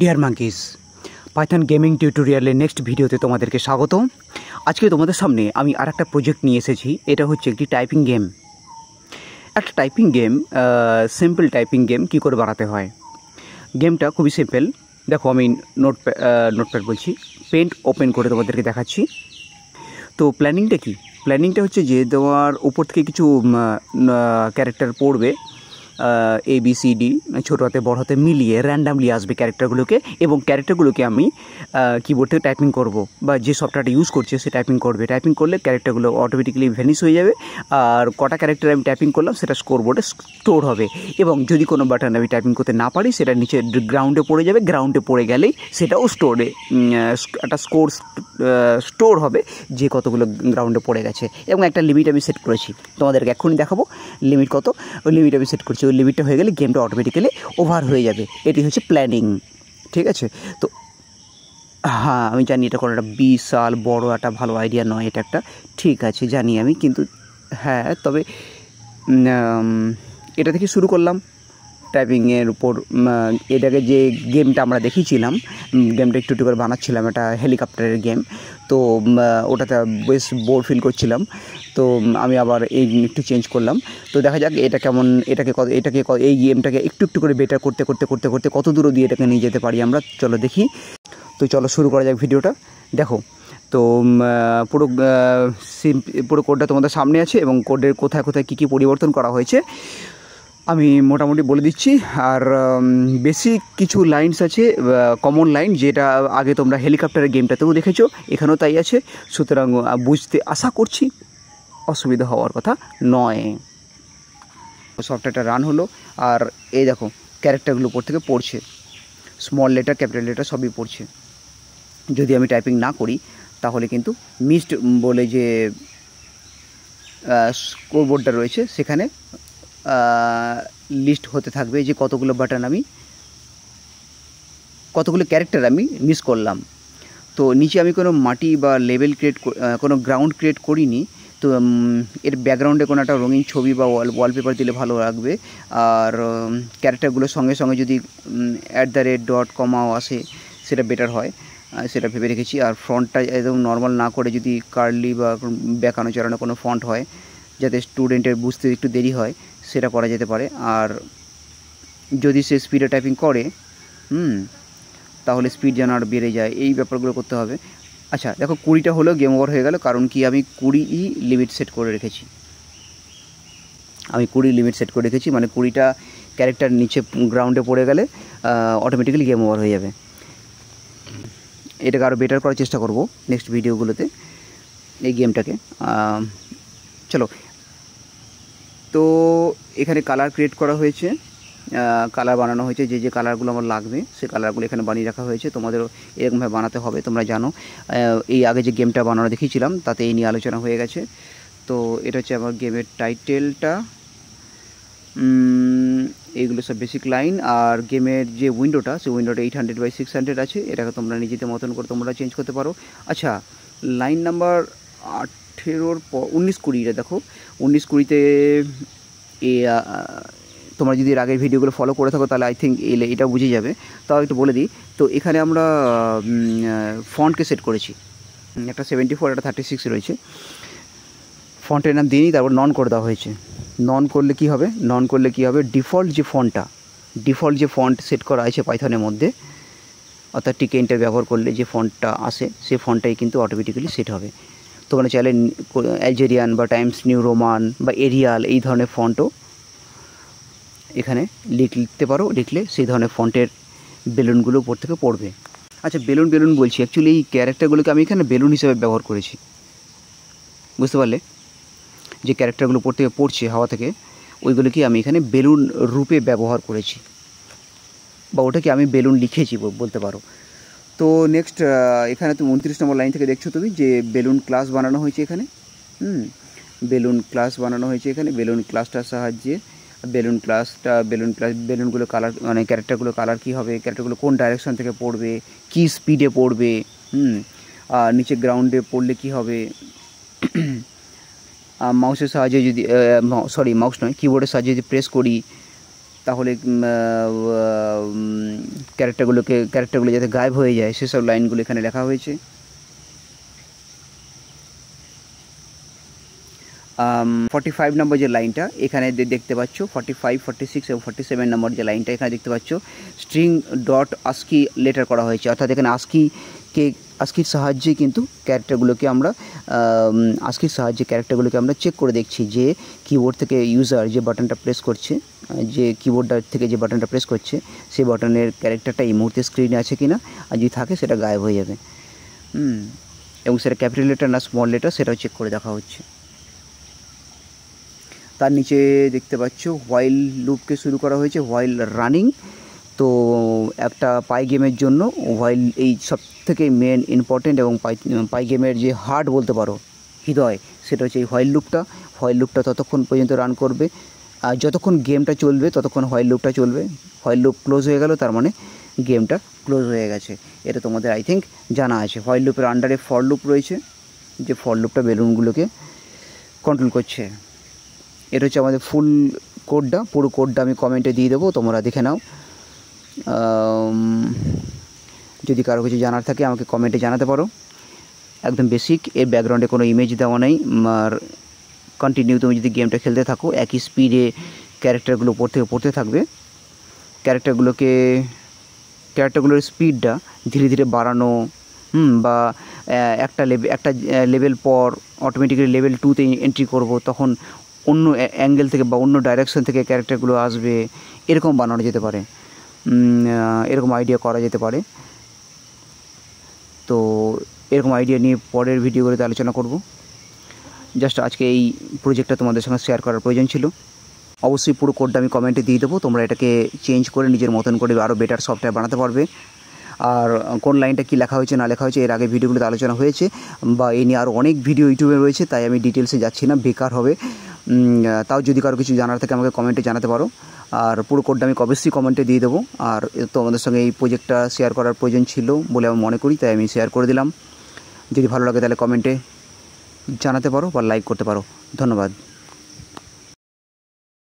deer monkeys python gaming টিউটোরিয়ালের next ভিডিওতে তোমাদেরকে স্বাগত আজকে তোমাদের সামনে আমি আর একটা প্রজেক্ট নিয়ে এসেছি এটা হচ্ছে একটি টাইপিং গেম একটা typing game simple typing game কি করে বাড়াতে হয় গেমটা খুবই সিম্পল দেখো আমি নোট নোটপ্যাড বলছি পেন্ট ওপেন করে তোমাদেরকে দেখাচ্ছি তো প্ল্যানিংটা কি প্ল্যানিংটা হচ্ছে যে তোমার উপর থেকে কিছু ক্যারেক্টার পড়বে এ বি সি ডি ছোটো হাতে বড় হাতে মিলিয়ে র্যান্ডামলি আসবে ক্যারেক্টারগুলোকে এবং ক্যারেক্টারগুলোকে আমি কিবোর্ডে টাইপিং করব বা যে সফটওয়্যারটা ইউজ করছে সে টাইপিং করবে টাইপিং করলে ক্যারেক্টারগুলো অটোমেটিক্যালি ভ্যানিশ হয়ে যাবে আর কটা ক্যারেক্টার আমি টাইপিং করলাম সেটা স্কোরবোর্ডে স্টোর হবে এবং যদি কোনো বাটন আমি টাইপিং করতে না পারি সেটা নিচে গ্রাউন্ডে পড়ে যাবে গ্রাউন্ডে পড়ে গেলেই সেটাও স্টোরে একটা স্কোর স্টোর হবে যে কতগুলো গ্রাউন্ডে পড়ে গেছে এবং একটা লিমিট আমি সেট করেছি তোমাদেরকে এখনই দেখাবো লিমিট কত লিমিট আমি সেট করছি ওই লিমিটটা হয়ে গেলে গেমটা অটোমেটিক্যালি ওভার হয়ে যাবে এটি হচ্ছে প্ল্যানিং ঠিক আছে তো হ্যাঁ আমি জানি এটা কোনো একটা বিশাল বড় একটা ভালো আইডিয়া নয় এটা একটা ঠিক আছে জানি আমি কিন্তু হ্যাঁ তবে এটা থেকে শুরু করলাম টাইপিংয়ের উপর এটাকে যে গেমটা আমরা দেখিয়েছিলাম গেমটা একটু একটু করে বানাচ্ছিলাম এটা হেলিকপ্টারের গেম তো ওটাতে বেশ বোর ফিল করছিলাম তো আমি আবার এই একটু চেঞ্জ করলাম তো দেখা যাক এটা কেমন এটাকে এটাকে এই গেমটাকে একটু একটু করে বেটার করতে করতে করতে করতে কত দূর দিয়ে এটাকে নিয়ে যেতে পারি আমরা চলো দেখি তো চলো শুরু করা যাক ভিডিওটা দেখো তো পুরো সিম পুরো কোডটা তোমাদের সামনে আছে এবং কোডের কোথায় কোথায় কী কী পরিবর্তন করা হয়েছে আমি মোটামুটি বলে দিচ্ছি আর বেশি কিছু লাইনস আছে কমন লাইন যেটা আগে তোমরা হেলিকপ্টারের গেমটাতেও দেখেছো এখানেও তাই আছে সুতরাং বুঝতে আশা করছি অসুবিধা হওয়ার কথা নয় সফটওয়্যারটা রান হলো আর এই দেখো ক্যারেক্টারগুলো উপর থেকে পড়ছে স্মল লেটার ক্যাপিটাল লেটার সবই পড়ছে যদি আমি টাইপিং না করি তাহলে কিন্তু মিসড বলে যে স্কোরবোর্ডটা রয়েছে সেখানে লিস্ট হতে থাকবে যে কতগুলো বাটন আমি কতগুলো ক্যারেক্টার আমি মিস করলাম তো নিচে আমি কোনো মাটি বা লেভেল ক্রিয়েট কোনো গ্রাউন্ড ক্রিয়েট করিনি তো এর ব্যাকগ্রাউন্ডে কোনো একটা রঙিন ছবি বা ওয়াল ওয়ালপেপার দিলে ভালো লাগবে আর ক্যারেক্টারগুলো সঙ্গে সঙ্গে যদি অ্যাট দ্য রেট ডট কমাও আসে সেটা বেটার হয় সেটা ভেবে রেখেছি আর ফ্রন্টটা একদম নর্মাল না করে যদি কার্লি বা ব্যাকানো চড়ানো কোনো ফন্ট হয় যাতে স্টুডেন্টের বুঝতে একটু দেরি হয় সেটা করা যেতে পারে আর যদি সে স্পিডে টাইপিং করে হুম তাহলে স্পিড যেন আর বেড়ে যায় এই ব্যাপারগুলো করতে হবে আচ্ছা দেখো কুড়িটা হলো গেম ওভার হয়ে গেল কারণ কি আমি কুড়িই লিমিট সেট করে রেখেছি আমি কুড়ি লিমিট সেট করে রেখেছি মানে কুড়িটা ক্যারেক্টার নিচে গ্রাউন্ডে পড়ে গেলে অটোমেটিক্যালি গেম ওভার হয়ে যাবে এটাকে আরও বেটার করার চেষ্টা করব নেক্সট ভিডিওগুলোতে এই গেমটাকে চলো তো এখানে কালার ক্রিয়েট করা হয়েছে কালার বানানো হয়েছে যে যে কালারগুলো আমার লাগবে সে কালারগুলো এখানে বানিয়ে রাখা হয়েছে তোমাদেরও এরকমভাবে বানাতে হবে তোমরা জানো এই আগে যে গেমটা বানানো দেখিয়েছিলাম তাতে এই নিয়ে আলোচনা হয়ে গেছে তো এটা হচ্ছে আমার গেমের টাইটেলটা এইগুলো সব বেসিক লাইন আর গেমের যে উইন্ডোটা সেই উইন্ডোটা eight hundred by six hundred আছে এটাকে তোমরা নিজেদের মতন করে তোমরা চেঞ্জ করতে পারো আচ্ছা লাইন নাম্বার আট আঠেরোর পর উনিশ কুড়িতে দেখো উনিশ কুড়িতে এ তোমার যদি এর আগের ভিডিওগুলো ফলো করে থাকো তাহলে আই থিঙ্ক এলে এটা বুঝে যাবে তাও একটু বলে দিই তো এখানে আমরা ফন্টকে সেট করেছি একটা সেভেন্টি ফোর একটা থার্টি সিক্স রয়েছে ফন্টের নাম দিনই তারপর নন করে দেওয়া হয়েছে নন করলে কি হবে নন করলে কি হবে ডিফল্ট যে ফন্টটা ডিফল্ট যে ফন্ট সেট করা আছে পাইথনের মধ্যে অর্থাৎ টিকেনটা ব্যবহার করলে যে ফন্টটা আসে সেই ফন্টটাই কিন্তু অটোমেটিক্যালি সেট হবে তোমরা মানে চাইলে অ্যালজেরিয়ান বা টাইমস নিউ রোমান বা এরিয়াল এই ধরনের ফন্টও এখানে লিখতে পারো লিখলে সেই ধরনের ফন্টের বেলুনগুলো উপর থেকে পড়বে আচ্ছা বেলুন বেলুন বলছি অ্যাকচুয়ালি এই ক্যারেক্টারগুলোকে আমি এখানে বেলুন হিসেবে ব্যবহার করেছি বুঝতে পারলে যে ক্যারেক্টারগুলো উপর থেকে পড়ছে হাওয়া থেকে ওইগুলোকে আমি এখানে বেলুন রূপে ব্যবহার করেছি বা ওটাকে আমি বেলুন লিখেছি বলতে পারো তো নেক্সট এখানে তুমি উনত্রিশ নম্বর লাইন থেকে দেখছো তুমি যে বেলুন ক্লাস বানানো হয়েছে এখানে হুম বেলুন ক্লাস বানানো হয়েছে এখানে বেলুন ক্লাসটার সাহায্যে বেলুন ক্লাসটা বেলুন ক্লাস বেলুনগুলো কালার মানে ক্যারেক্টারগুলো কালার কী হবে ক্যারেক্টারগুলো কোন ডাইরেকশন থেকে পড়বে কি স্পিডে পড়বে হুম আর নিচে গ্রাউন্ডে পড়লে কি হবে মাউসের সাহায্যে যদি সরি মাউস নয় কিবোর্ডের সাহায্যে যদি প্রেস করি তাহলে ক্যারেক্টারগুলোকে ক্যারেক্টারগুলো যাতে গায়েব হয়ে যায় সেসব লাইনগুলো এখানে লেখা হয়েছে ফর্টি ফাইভ নম্বর যে লাইনটা এখানে দেখতে পাচ্ছ ফর্টি ফাইভ ফর্টি সিক্স এবং ফর্টি সেভেন নম্বর যে লাইনটা এখানে দেখতে পাচ্ছ স্ট্রিং ডট আস্কি লেটার করা হয়েছে অর্থাৎ এখানে আস্কি কে আজকের সাহায্যে কিন্তু ক্যারেক্টারগুলোকে আমরা আজকের সাহায্যে ক্যারেক্টারগুলোকে আমরা চেক করে দেখছি যে কিবোর্ড থেকে ইউজার যে বাটনটা প্রেস করছে যে কিবোর্ডটা থেকে যে বাটনটা প্রেস করছে সেই বাটনের ক্যারেক্টারটা এই মুহূর্তে স্ক্রিনে আছে কি না আর যদি থাকে সেটা গায়েব হয়ে যাবে এবং সেটা ক্যাপিটাল লেটার না স্মল লেটার সেটাও চেক করে দেখা হচ্ছে তার নিচে দেখতে পাচ্ছ হোয়াইল লুপকে শুরু করা হয়েছে হোয়াইল রানিং তো একটা পাই গেমের জন্য উভয় এই সব থেকে মেন ইম্পর্টেন্ট এবং পাই পাই গেমের যে হার্ট বলতে পারো হৃদয় সেটা হচ্ছে এই হোয়াইল লুপটা হোয়াইল লুপটা ততক্ষণ পর্যন্ত রান করবে আর যতক্ষণ গেমটা চলবে ততক্ষণ হোয়াইল লুপটা চলবে হোয়াইল লুপ ক্লোজ হয়ে গেল তার মানে গেমটা ক্লোজ হয়ে গেছে এটা তোমাদের আই থিঙ্ক জানা আছে হোয়াইল লুপের আন্ডারে ফর লুপ রয়েছে যে ফর লুপটা বেলুনগুলোকে কন্ট্রোল করছে এটা হচ্ছে আমাদের ফুল কোডটা পুরো কোডটা আমি কমেন্টে দিয়ে দেবো তোমরা দেখে নাও যদি কারো কিছু জানার থাকে আমাকে কমেন্টে জানাতে পারো একদম বেসিক এর ব্যাকগ্রাউন্ডে কোনো ইমেজ দেওয়া নেই আর কন্টিনিউ তুমি যদি গেমটা খেলতে থাকো একই স্পিডে ক্যারেক্টারগুলো উপর থেকে পড়তে থাকবে ক্যারেক্টারগুলোকে ক্যারেক্টারগুলোর স্পিডটা ধীরে ধীরে বাড়ানো হুম বা একটা লেভেল একটা লেভেল পর অটোমেটিক্যালি লেভেল টুতে এন্ট্রি করব তখন অন্য অ্যাঙ্গেল থেকে বা অন্য ডাইরেকশন থেকে ক্যারেক্টারগুলো আসবে এরকম বানানো যেতে পারে এরকম আইডিয়া করা যেতে পারে তো এরকম আইডিয়া নিয়ে পরের ভিডিওগুলোতে আলোচনা করব জাস্ট আজকে এই প্রজেক্টটা তোমাদের সঙ্গে শেয়ার করার প্রয়োজন ছিল অবশ্যই পুরো কোডটা আমি কমেন্টে দিয়ে দেবো তোমরা এটাকে চেঞ্জ করে নিজের মতন করে আরও বেটার সফটওয়্যার বানাতে পারবে আর কোন লাইনটা কি লেখা হয়েছে না লেখা হয়েছে এর আগে ভিডিওগুলোতে আলোচনা হয়েছে বা এ নিয়ে আরও অনেক ভিডিও ইউটিউবে রয়েছে তাই আমি ডিটেলসে যাচ্ছি না বেকার হবে তাও যদি কারো কিছু জানার থাকে আমাকে কমেন্টে জানাতে পারো আর পুরো কোডটা আমি অবশ্যই কমেন্টে দিয়ে দেবো আর তো আমাদের সঙ্গে এই প্রোজেক্টটা শেয়ার করার প্রয়োজন ছিল বলে আমি মনে করি তাই আমি শেয়ার করে দিলাম যদি ভালো লাগে তাহলে কমেন্টে জানাতে পারো বা লাইক করতে পারো ধন্যবাদ